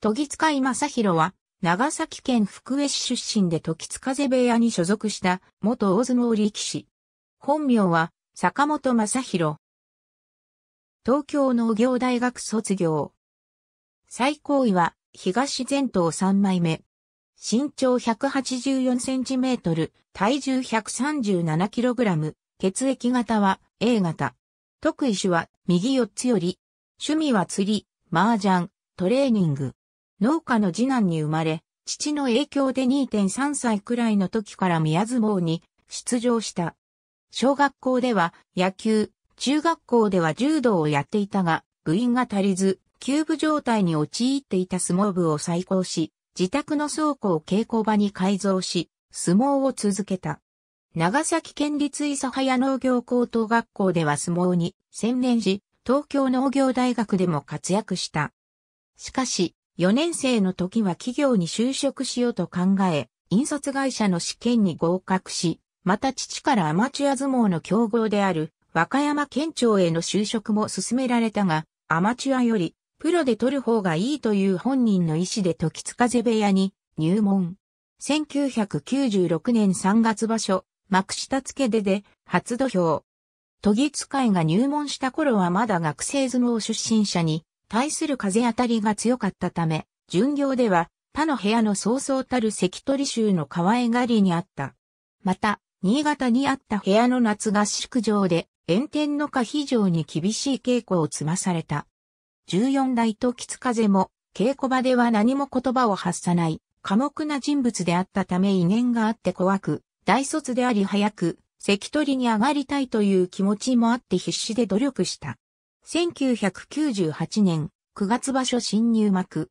時塚井正宏は、長崎県福江市出身で時津風部屋に所属した元大相撲力士。本名は坂本正宏。東京農業大学卒業。最高位は東前頭3枚目。身長184センチメートル、体重137キログラム、血液型は A 型。特異種は右4つより、趣味は釣り、麻雀、トレーニング。農家の次男に生まれ、父の影響で2.3歳くらいの時から宮相撲に出場した。小学校では野球、中学校では柔道をやっていたが、部員が足りず、キューブ状態に陥っていた相撲部を再興し、自宅の倉庫を稽古場に改造し、相撲を続けた。長崎県立諫早農業高等学校では相撲に専念し、東京農業大学でも活躍した。しかし、4年生の時は企業に就職しようと考え、印刷会社の試験に合格し、また父からアマチュア相撲の競合である和歌山県庁への就職も勧められたが、アマチュアよりプロで取る方がいいという本人の意思で時津風部屋に入門。1996年3月場所、幕下付出で初土俵。都議使いが入門した頃はまだ学生相撲出身者に対する風当たりが強かったため、巡業では他の部屋の早々たる関取衆の可愛がりにあった。また、新潟にあった部屋の夏合宿場で、炎天の下非常に厳しい稽古を積まされた。14代と吉風も、稽古場では何も言葉を発さない、寡黙な人物であったため威厳があって怖く、大卒であり早く、関取に上がりたいという気持ちもあって必死で努力した。1998年9月場所新入幕。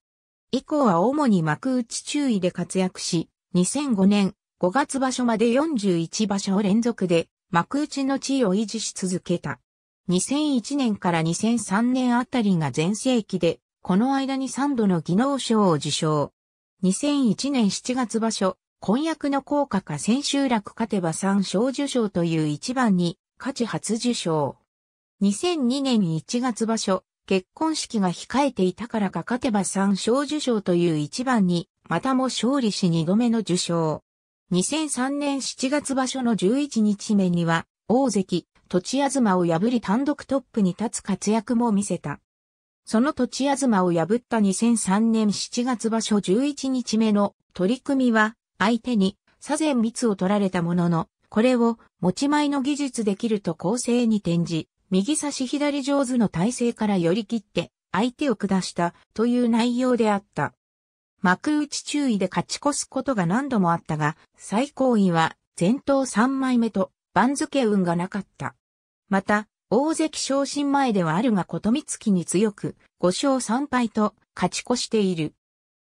以降は主に幕内注意で活躍し、2005年5月場所まで41場所連続で幕内の地位を維持し続けた。2001年から2003年あたりが全盛期で、この間に3度の技能賞を受賞。2001年7月場所、婚約の効果か千秋楽勝てば3賞受賞という一番に、価値初受賞。2002年1月場所、結婚式が控えていたからか勝てば三勝受賞という一番に、またも勝利し二度目の受賞。2003年7月場所の11日目には、大関、土地東を破り単独トップに立つ活躍も見せた。その土地東を破った2003年7月場所11日目の取り組みは、相手に、左前密を取られたものの、これを持ち前の技術できると構成に転じ、右差し左上手の体勢から寄り切って相手を下したという内容であった。幕内注意で勝ち越すことが何度もあったが、最高位は前頭3枚目と番付運がなかった。また、大関昇進前ではあるが琴光に強く、5勝3敗と勝ち越している。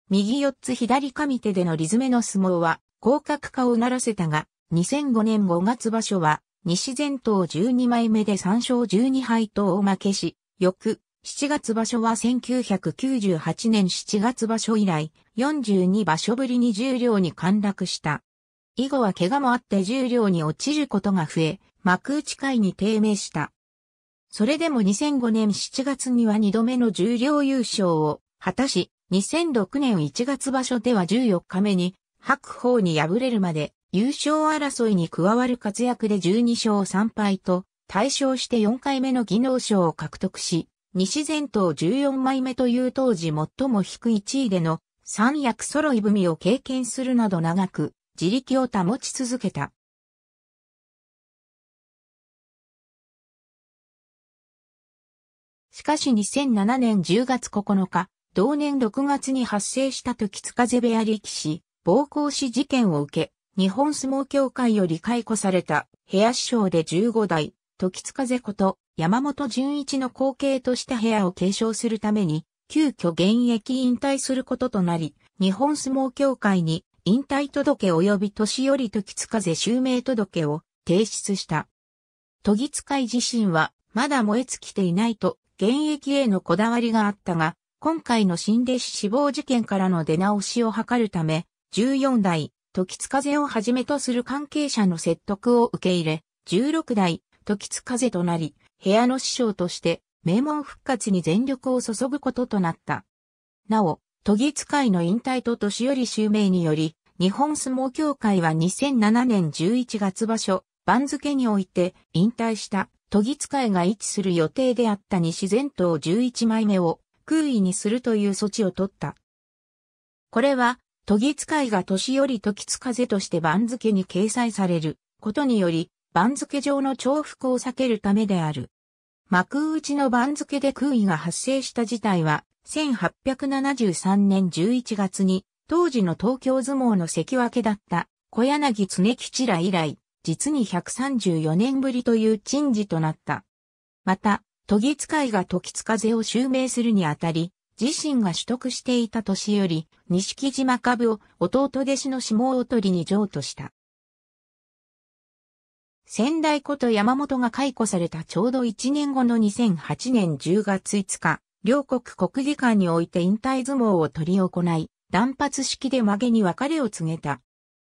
右四つ左上手でのリズメの相撲は、広角化をならせたが、2005年5月場所は、西前頭12枚目で3勝12敗と大負けし、翌、7月場所は1998年7月場所以来、42場所ぶりに重量に陥落した。以後は怪我もあって重量に落ちることが増え、幕内会に低迷した。それでも2005年7月には2度目の重量優勝を果たし、2006年1月場所では14日目に白鵬に敗れるまで優勝争いに加わる活躍で12勝3敗と、対勝して4回目の技能賞を獲得し、西前頭14枚目という当時最も低い地位での三役揃い踏みを経験するなど長く自力を保ち続けた。しかし2007年10月9日、同年6月に発生した時津風部屋力士、暴行死事件を受け、日本相撲協会より解雇された、部屋師匠で15代、時津風こと、山本純一の後継とした部屋を継承するために、急遽現役引退することとなり、日本相撲協会に引退届及び年寄り時津風襲名届を提出した。時津会自身はまだ燃え尽きていないと現役へのこだわりがあったが、今回の新弟子死亡事件からの出直しを図るため、14代時津風をはじめとする関係者の説得を受け入れ、16代、時津風となり、部屋の師匠として、名門復活に全力を注ぐこととなった。なお、都議使いの引退と年寄り襲名により、日本相撲協会は2007年11月場所、番付において引退した都議使いが位置する予定であった西前頭11枚目を空位にするという措置を取った。これは都議使いが年寄り時津風として番付に掲載されることにより、番付上の重複を避けるためである。幕内の番付で空位が発生した事態は、1873年11月に、当時の東京相撲の関脇だった小柳常吉ら以来、実に134年ぶりという珍事となった。また、都議使いが時津風を襲名するにあたり、自身が取得していた年より、西木島株を弟弟子の下を取りに譲渡した。仙台こと山本が解雇されたちょうど1年後の2008年10月5日、両国国技館において引退相撲を取り行い、断髪式で曲げに別れを告げた。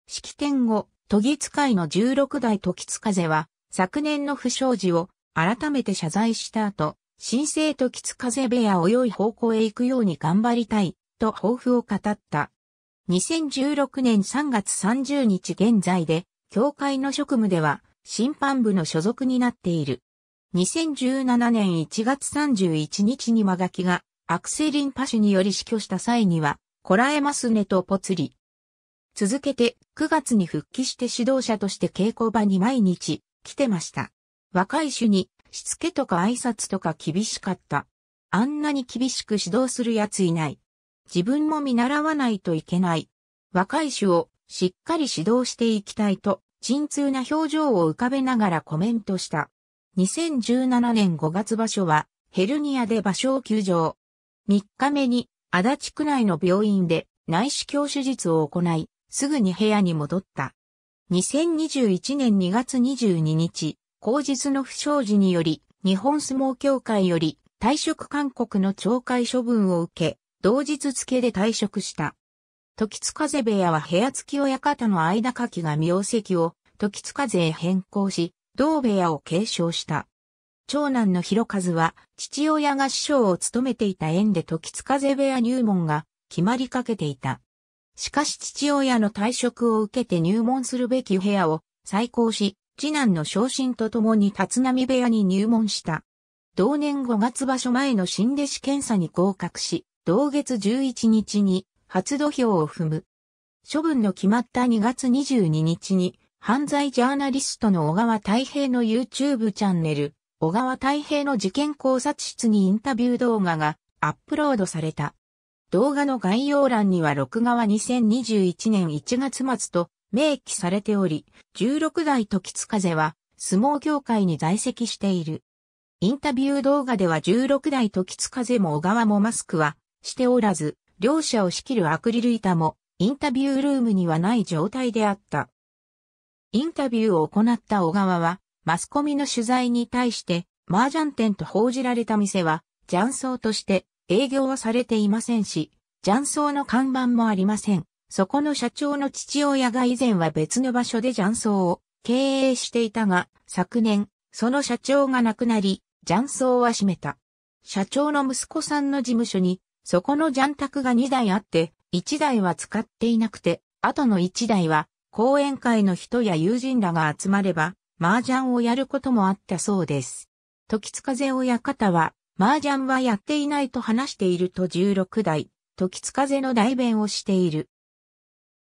式典後、都議使いの16代時津風は、昨年の不祥事を改めて謝罪した後、新生ときつ風部屋を良い方向へ行くように頑張りたい、と抱負を語った。2016年3月30日現在で、協会の職務では、審判部の所属になっている。2017年1月31日にマガキが、アクセリンパ種により死去した際には、こらえますねとぽつり。続けて9月に復帰して指導者として稽古場に毎日来てました。若い種にしつけとか挨拶とか厳しかった。あんなに厳しく指導するやついない。自分も見習わないといけない。若い種をしっかり指導していきたいと、沈痛な表情を浮かべながらコメントした。2017年5月場所は、ヘルニアで場所を休場。3日目に、足立区内の病院で内視鏡手術を行い、すぐに部屋に戻った。2021年2月22日、口実の不祥事により、日本相撲協会より退職勧告の懲戒処分を受け、同日付で退職した。時津風部屋は部屋付き親方の間きが名跡を時津風へ変更し、同部屋を継承した。長男の広和は、父親が師匠を務めていた縁で時津風部屋入門が決まりかけていた。しかし父親の退職を受けて入門するべき部屋を再興し、次男の昇進とともに立浪部屋に入門した。同年5月場所前の新弟子検査に合格し、同月11日に初土俵を踏む。処分の決まった2月22日に、犯罪ジャーナリストの小川太平の YouTube チャンネル、小川太平の事件考察室にインタビュー動画がアップロードされた。動画の概要欄には録画は2021年1月末と明記されており、16代時津風は相撲業界に在籍している。インタビュー動画では16代時津風も小川もマスクはしておらず、両者を仕切るアクリル板もインタビュールームにはない状態であった。インタビューを行った小川は、マスコミの取材に対して、麻雀店と報じられた店は、雀荘として営業はされていませんし、雀荘の看板もありません。そこの社長の父親が以前は別の場所で雀荘を経営していたが、昨年、その社長が亡くなり、雀荘は閉めた。社長の息子さんの事務所に、そこの雀卓が2台あって、1台は使っていなくて、あとの1台は、講演会の人や友人らが集まれば、麻雀をやることもあったそうです。時津風親方は、麻雀はやっていないと話していると16代、時津風の代弁をしている。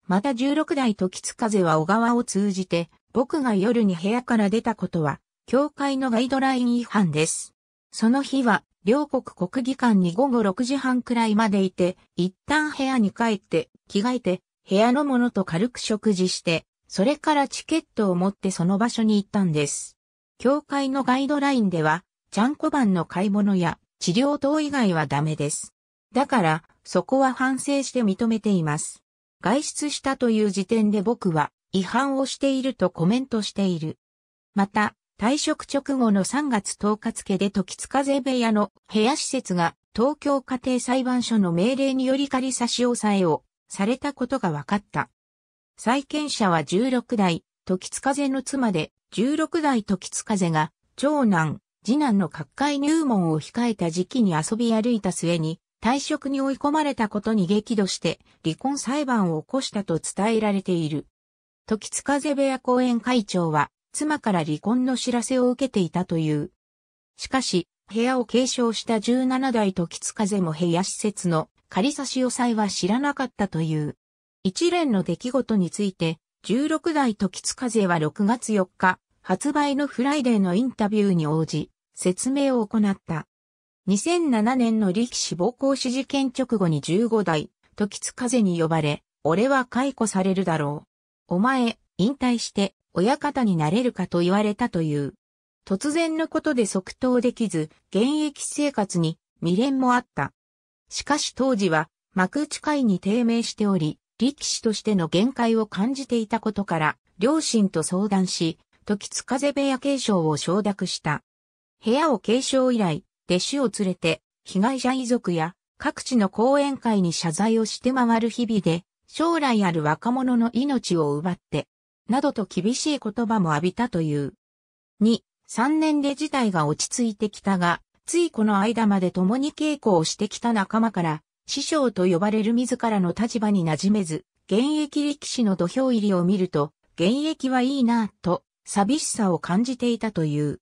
また16代時津風は小川を通じて、僕が夜に部屋から出たことは、教会のガイドライン違反です。その日は、両国国技館に午後6時半くらいまでいて、一旦部屋に帰って、着替えて、部屋のものと軽く食事して、それからチケットを持ってその場所に行ったんです。教会のガイドラインでは、ちゃんこ版の買い物や治療等以外はダメです。だから、そこは反省して認めています。外出したという時点で僕は違反をしているとコメントしている。また、退職直後の3月10日付で時津風部屋の部屋施設が東京家庭裁判所の命令により仮差し押さえをされたことが分かった。債権者は16代、時津風の妻で、16代時津風が長男、次男の各界入門を控えた時期に遊び歩いた末に、退職に追い込まれたことに激怒して離婚裁判を起こしたと伝えられている。時津風部屋公園会長は妻から離婚の知らせを受けていたという。しかし、部屋を継承した17代時津風も部屋施設の仮差し押さえは知らなかったという。一連の出来事について、16代時津風は6月4日、発売のフライデーのインタビューに応じ、説明を行った。2007年の力士暴行死事件直後に15代、時津風に呼ばれ、俺は解雇されるだろう。お前、引退して、親方になれるかと言われたという。突然のことで即答できず、現役生活に未練もあった。しかし当時は、幕内会に低迷しており、力士としての限界を感じていたことから、両親と相談し、時津風部屋継承を承諾した。部屋を継承以来、弟子を連れて、被害者遺族や各地の講演会に謝罪をして回る日々で、将来ある若者の命を奪って、などと厳しい言葉も浴びたという。2、3年で事態が落ち着いてきたが、ついこの間まで共に稽古をしてきた仲間から、師匠と呼ばれる自らの立場に馴染めず、現役力士の土俵入りを見ると、現役はいいなぁと、寂しさを感じていたという。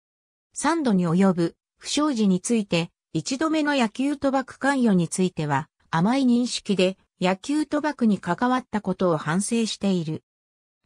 3度に及ぶ不祥事について、一度目の野球賭博関与については、甘い認識で野球賭博に関わったことを反省している。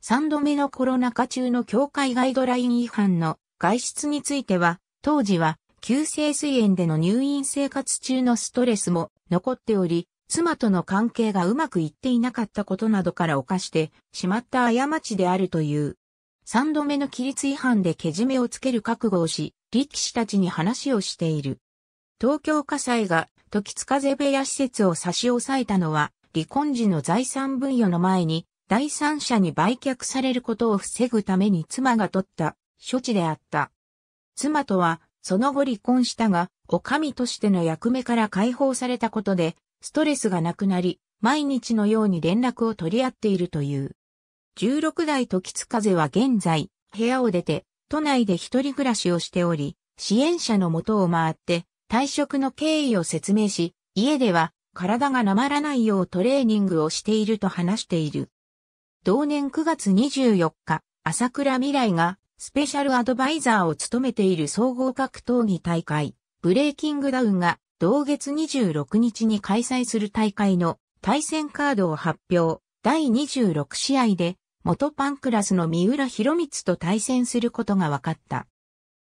三度目のコロナ禍中の協会ガイドライン違反の外出については、当時は急性水炎での入院生活中のストレスも残っており、妻との関係がうまくいっていなかったことなどから犯してしまった過ちであるという。三度目の規律違反でけじめをつける覚悟をし、力士たちに話をしている。東京火災が時津風部屋施設を差し押さえたのは、離婚時の財産分与の前に、第三者に売却されることを防ぐために妻が取った処置であった。妻とは、その後離婚したが、お上としての役目から解放されたことで、ストレスがなくなり、毎日のように連絡を取り合っているという。16代時津風は現在、部屋を出て、都内で一人暮らしをしており、支援者のもとを回って、退職の経緯を説明し、家では体がなまらないようトレーニングをしていると話している。同年9月24日、朝倉未来がスペシャルアドバイザーを務めている総合格闘技大会、ブレイキングダウンが同月26日に開催する大会の対戦カードを発表。第26試合で元パンクラスの三浦博光と対戦することが分かった。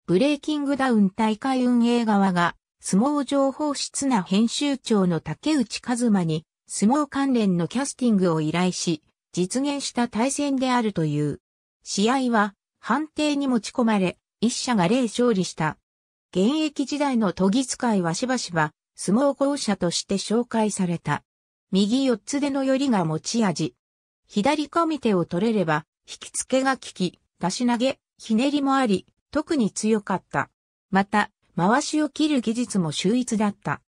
ブレイキングダウン大会運営側が、相撲情報室な編集長の竹内和馬に、相撲関連のキャスティングを依頼し、実現した対戦であるという。試合は、判定に持ち込まれ、一社が0勝利した。現役時代の都議使いはしばしば、相撲校者として紹介された。右四つでの寄りが持ち味。左上手を取れれば、引き付けが利き、出し投げ、ひねりもあり、特に強かった。また、回しを切る技術も秀逸だった。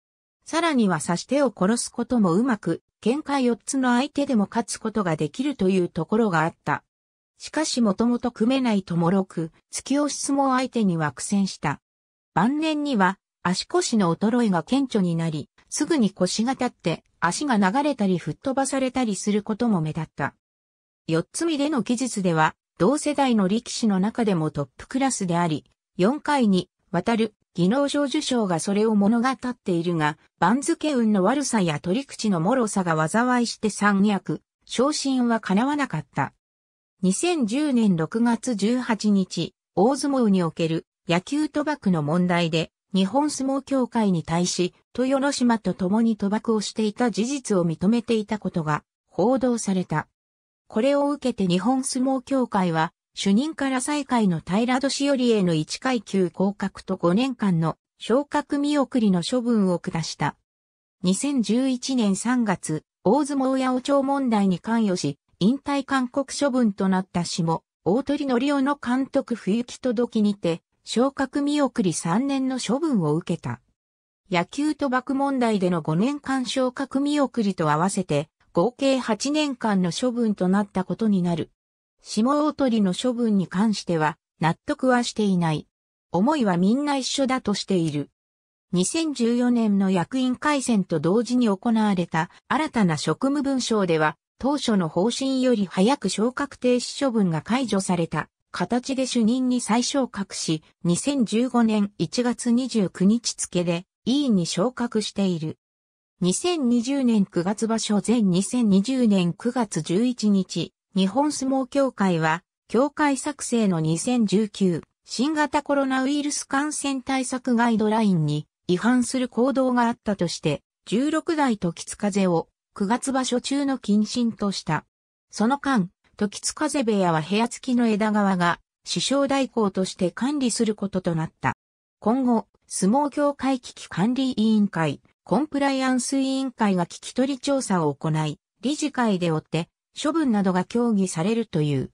さらには刺し手を殺すこともうまく、喧嘩四つの相手でも勝つことができるというところがあった。しかしもともと組めないともろく、突き押し相撲相手には苦戦した。晩年には、足腰の衰えが顕著になり、すぐに腰が立って足が流れたり吹っ飛ばされたりすることも目立った。四つ身での技術では、同世代の力士の中でもトップクラスであり、4回に渡る技能賞受賞がそれを物語っているが、番付運の悪さや取り口の脆さが災いして三役、昇進は叶わなかった。2010年6月18日、大相撲における野球賭博の問題で日本相撲協会に対し、豊ノ島と共に賭博をしていた事実を認めていたことが報道された。これを受けて日本相撲協会は、主任から再開の平戸しよりへの1階級降格と5年間の昇格見送りの処分を下した。2011年3月、大相撲八百長問題に関与し、引退勧告処分となった下、大鳥のりおの監督不行き届きにて、昇格見送り3年の処分を受けた。野球賭博問題での5年間昇格見送りと合わせて、合計8年間の処分となったことになる。下大鳥の処分に関しては、納得はしていない。思いはみんな一緒だとしている。2014年の役員改選と同時に行われた新たな職務文書では、当初の方針より早く昇格停止処分が解除された。形で主任に再昇格し、2015年1月29日付で委員に昇格している。2020年9月場所前2020年9月11日、日本相撲協会は、協会作成の2019新型コロナウイルス感染対策ガイドラインに違反する行動があったとして、16代時津風を9月場所中の謹慎とした。その間、時津風部屋は部屋付きの枝川が、首相代行として管理することとなった。今後、相撲協会危機管理委員会、コンプライアンス委員会が聞き取り調査を行い、理事会で追って、処分などが協議されるという。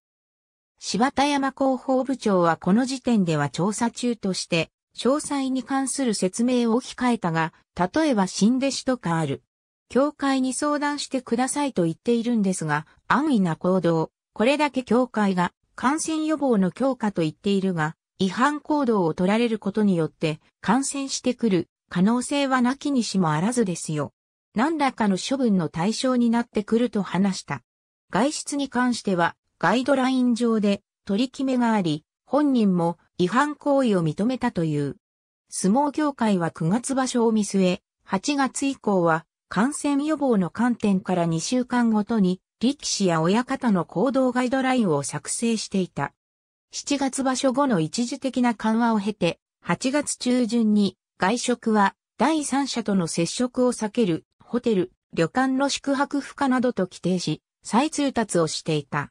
柴田山広報部長はこの時点では調査中として、詳細に関する説明を控えたが、例えば新弟子とかある。教会に相談してくださいと言っているんですが、安易な行動、これだけ教会が感染予防の強化と言っているが、違反行動を取られることによって感染してくる可能性はなきにしもあらずですよ。何らかの処分の対象になってくると話した。外出に関してはガイドライン上で取り決めがあり、本人も違反行為を認めたという。相撲協会は9月場所を見据え、8月以降は感染予防の観点から2週間ごとに力士や親方の行動ガイドラインを作成していた。7月場所後の一時的な緩和を経て、8月中旬に外食は第三者との接触を避けるホテル、旅館の宿泊不可などと規定し、再通達をしていた。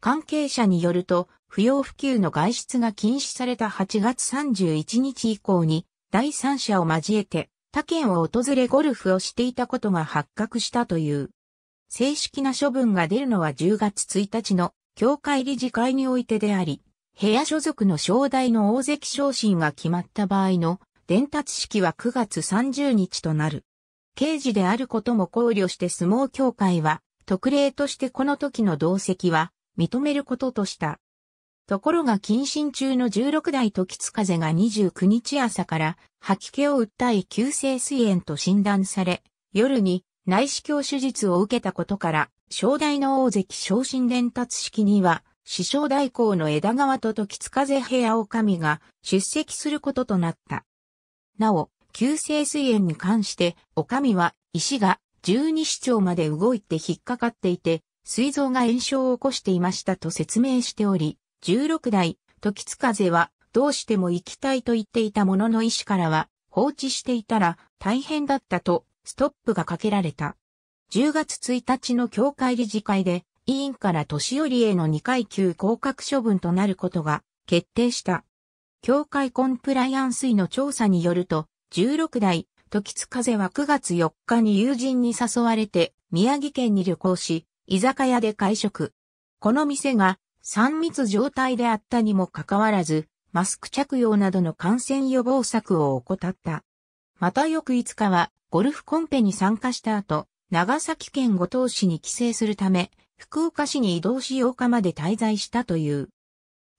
関係者によると、不要不急の外出が禁止された8月31日以降に、第三者を交えて、他県を訪れゴルフをしていたことが発覚したという。正式な処分が出るのは10月1日の協会理事会においてであり、部屋所属の正代の大関昇進が決まった場合の伝達式は9月30日となる。刑事であることも考慮して相撲協会は特例としてこの時の同席は認めることとした。ところが謹慎中の16代時津風が29日朝から吐き気を訴え急性水炎と診断され、夜に内視鏡手術を受けたことから、正代の大関昇進伝達式には、師匠代行の枝川と時津風部屋おみが出席することとなった。なお、急性水炎に関して、おみは石が十二指腸まで動いて引っかかっていて、膵臓が炎症を起こしていましたと説明しており、16代、時津風は、どうしても行きたいと言っていたものの医師からは、放置していたら大変だったと、ストップがかけられた。10月1日の協会理事会で、委員から年寄りへの2階級降格処分となることが決定した。協会コンプライアンス医の調査によると、16代、時津風は9月4日に友人に誘われて、宮城県に旅行し、居酒屋で会食。この店が3密状態であったにもかかわらず、マスク着用などの感染予防策を怠った。また翌5日は、ゴルフコンペに参加した後、長崎県五島市に帰省するため、福岡市に移動し8日まで滞在したという。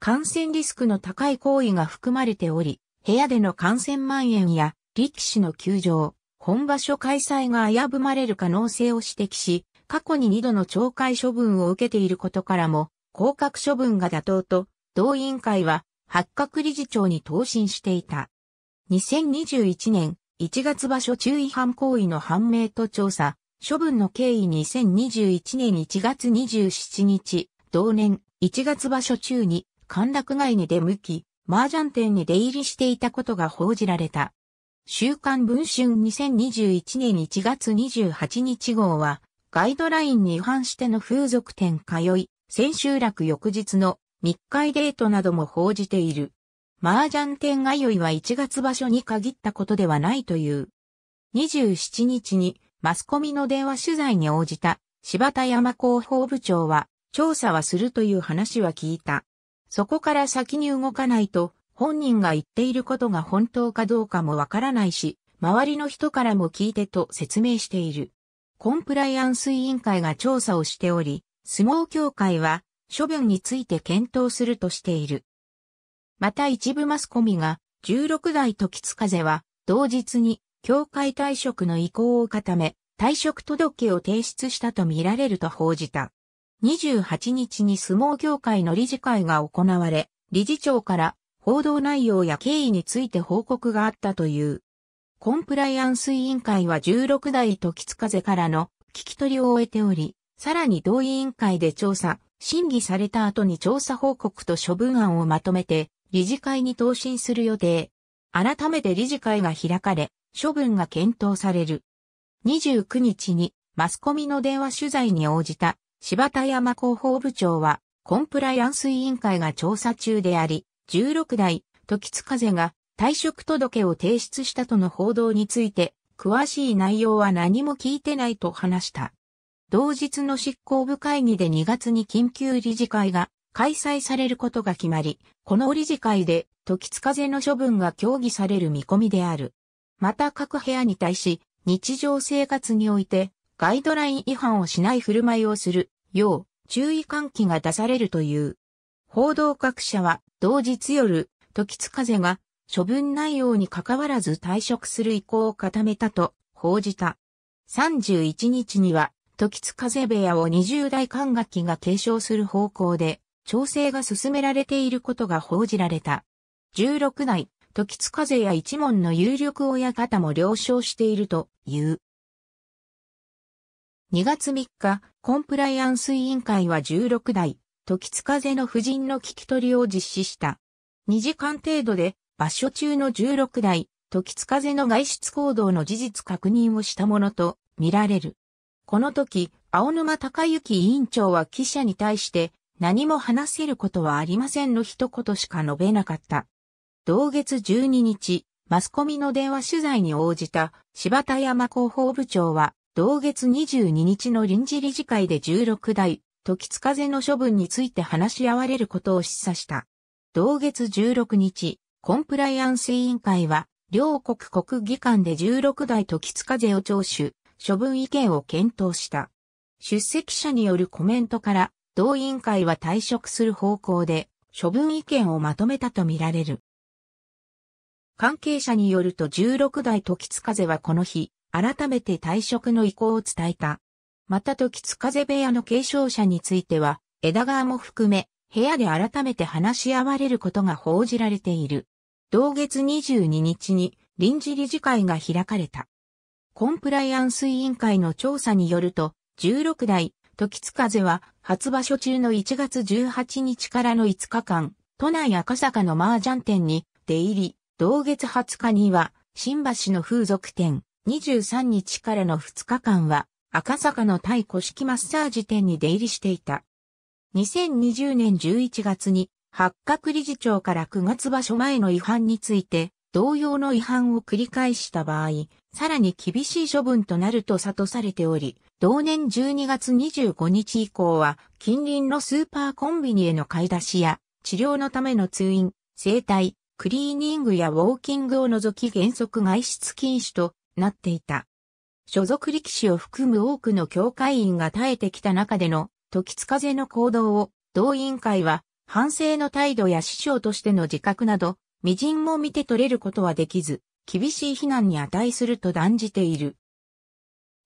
感染リスクの高い行為が含まれており、部屋での感染蔓延や力士の休場、本場所開催が危ぶまれる可能性を指摘し、過去に2度の懲戒処分を受けていることからも、降格処分が妥当と、同委員会は、八角理事長に答申していた。2021年1月場所注意犯行為の判明と調査、処分の経緯2021年1月27日、同年1月場所中に歓楽街に出向き、麻雀店に出入りしていたことが報じられた。週刊文春2021年1月28日号は、ガイドラインに違反しての風俗店通い、千秋楽翌日の密会デートなども報じている。麻雀店通いは1月場所に限ったことではないという。27日にマスコミの電話取材に応じた柴田山広報部長は調査はするという話は聞いた。そこから先に動かないと本人が言っていることが本当かどうかもわからないし、周りの人からも聞いてと説明している。コンプライアンス委員会が調査をしており、相撲協会は処分について検討するとしている。また一部マスコミが16代時津風は同日に協会退職の意向を固め退職届を提出したと見られると報じた。28日に相撲協会の理事会が行われ、理事長から報道内容や経緯について報告があったという。コンプライアンス委員会は16代時津風からの聞き取りを終えており、さらに同委員会で調査、審議された後に調査報告と処分案をまとめて、理事会に答申する予定。改めて理事会が開かれ、処分が検討される。29日にマスコミの電話取材に応じた柴田山広報部長は、コンプライアンス委員会が調査中であり、16代、時津風が退職届を提出したとの報道について、詳しい内容は何も聞いてないと話した。同日の執行部会議で2月に緊急理事会が開催されることが決まり、この理事会で時津風の処分が協議される見込みである。また各部屋に対し、日常生活においてガイドライン違反をしない振る舞いをするよう注意喚起が出されるという。報道各社は同日夜、時津風が処分内容に関わらず退職する意向を固めたと報じた。31日には時津風部屋を20代管楽器が継承する方向で、調整が進められていることが報じられた。16代、時津風や一門の有力親方も了承しているという。2月3日、コンプライアンス委員会は16代、時津風の夫人の聞き取りを実施した。2時間程度で、場所中の16代、時津風の外出行動の事実確認をしたものと見られる。この時、青沼隆之委員長は記者に対して、何も話せることはありませんの一言しか述べなかった。同月12日、マスコミの電話取材に応じた柴田山広報部長は、同月22日の臨時理事会で16代、時津風の処分について話し合われることを示唆した。同月16日、コンプライアンス委員会は、両国国技館で16代時津風を聴取、処分意見を検討した。出席者によるコメントから、同委員会は退職する方向で、処分意見をまとめたとみられる。関係者によると16代時津風はこの日、改めて退職の意向を伝えた。また時津風部屋の継承者については、枝川も含め、部屋で改めて話し合われることが報じられている。同月22日に臨時理事会が開かれた。コンプライアンス委員会の調査によると、16代、時津風は、初場所中の1月18日からの5日間、都内赤坂の麻雀店に出入り、同月20日には、新橋の風俗店、23日からの2日間は、赤坂の対古式マッサージ店に出入りしていた。2020年11月に、八角理事長から9月場所前の違反について、同様の違反を繰り返した場合、さらに厳しい処分となると悟されており、同年12月25日以降は、近隣のスーパーコンビニへの買い出しや、治療のための通院、整体、クリーニングやウォーキングを除き原則外出禁止となっていた。所属力士を含む多くの教会員が耐えてきた中での時津風の行動を同委員会は反省の態度や師匠としての自覚など微塵も見て取れることはできず、厳しい非難に値すると断じている。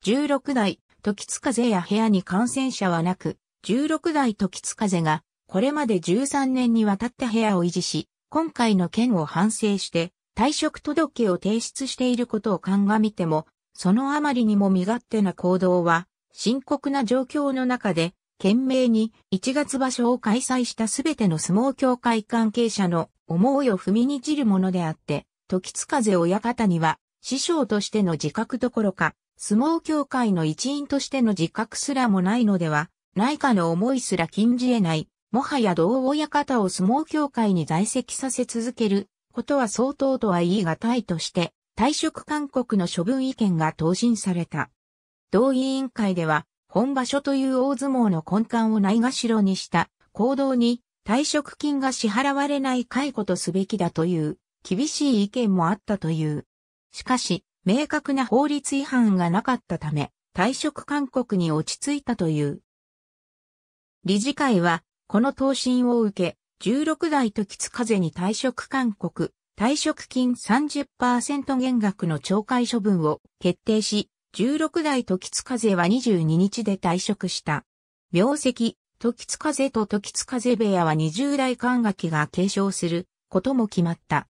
16代、時津風や部屋に感染者はなく、16代時津風が、これまで13年にわたって部屋を維持し、今回の件を反省して、退職届を提出していることを鑑みても、そのあまりにも身勝手な行動は、深刻な状況の中で、懸命に1月場所を開催したすべての相撲協会関係者の思うよ踏みにじるものであって、時津風親方には、師匠としての自覚どころか、相撲協会の一員としての自覚すらもないのでは、ないかの思いすら禁じ得ない、もはや同親方を相撲協会に在籍させ続ける、ことは相当とは言い難いとして、退職勧告の処分意見が答申された。同委員会では、本場所という大相撲の根幹をないがしろにした行動に退職金が支払われない解雇とすべきだという厳しい意見もあったという。しかし、明確な法律違反がなかったため、退職勧告に落ち着いたという。理事会は、この答申を受け、16代時津風に退職勧告、退職金30%減額の懲戒処分を決定し、16代時津風は22日で退職した。病時津風と時津風部屋は20代管楽器が継承することも決まった。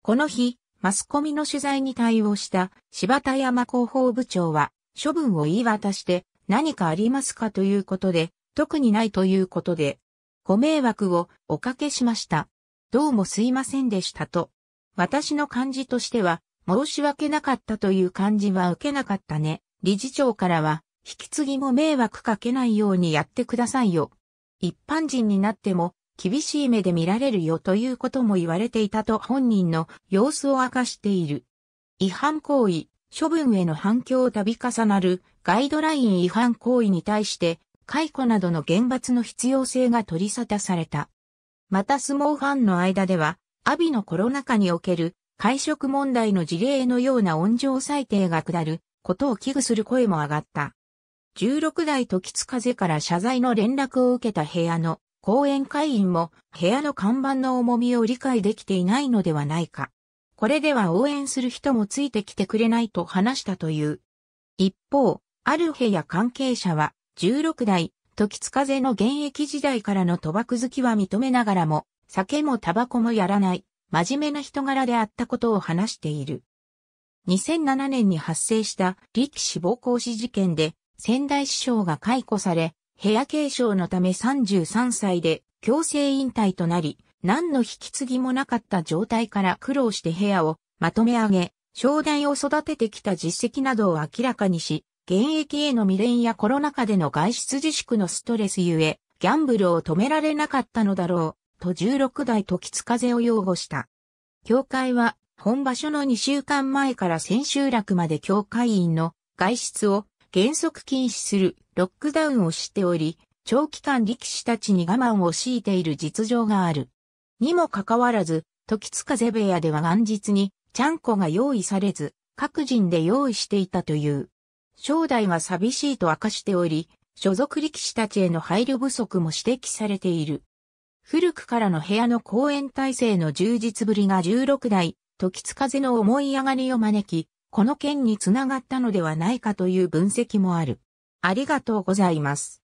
この日、マスコミの取材に対応した柴田山広報部長は処分を言い渡して何かありますかということで、特にないということで、ご迷惑をおかけしました。どうもすいませんでしたと。私の感じとしては、申し訳なかったという感じは受けなかったね。理事長からは、引き継ぎも迷惑かけないようにやってくださいよ。一般人になっても厳しい目で見られるよということも言われていたと本人の様子を明かしている。違反行為、処分への反響を度重なるガイドライン違反行為に対して解雇などの厳罰の必要性が取り沙汰された。また相撲ファンの間では、阿ビのコロナ禍における会食問題の事例のような温情裁定が下ることを危惧する声も上がった。16代時津風から謝罪の連絡を受けた部屋の講演会員も部屋の看板の重みを理解できていないのではないか。これでは応援する人もついてきてくれないと話したという。一方、ある部屋関係者は16代時津風の現役時代からの賭博好きは認めながらも、酒もタバコもやらない、真面目な人柄であったことを話している。2007年に発生した力士暴行死事件で仙台師匠が解雇され、部屋継承のため33歳で強制引退となり、何の引き継ぎもなかった状態から苦労して部屋をまとめ上げ、商代を育ててきた実績などを明らかにし、現役への未練やコロナ禍での外出自粛のストレスゆえ、ギャンブルを止められなかったのだろう、と16代時津風を擁護した。教会は、本場所の2週間前から千秋楽まで教会員の外出を原則禁止するロックダウンをしており、長期間力士たちに我慢を強いている実情がある。にもかかわらず、時津風部屋では元日に、ちゃんこが用意されず、各人で用意していたという。正代は寂しいと明かしており、所属力士たちへの配慮不足も指摘されている。古くからの部屋の公演体制の充実ぶりが16代、時津風の思い上がりを招き、この件につながったのではないかという分析もある。ありがとうございます。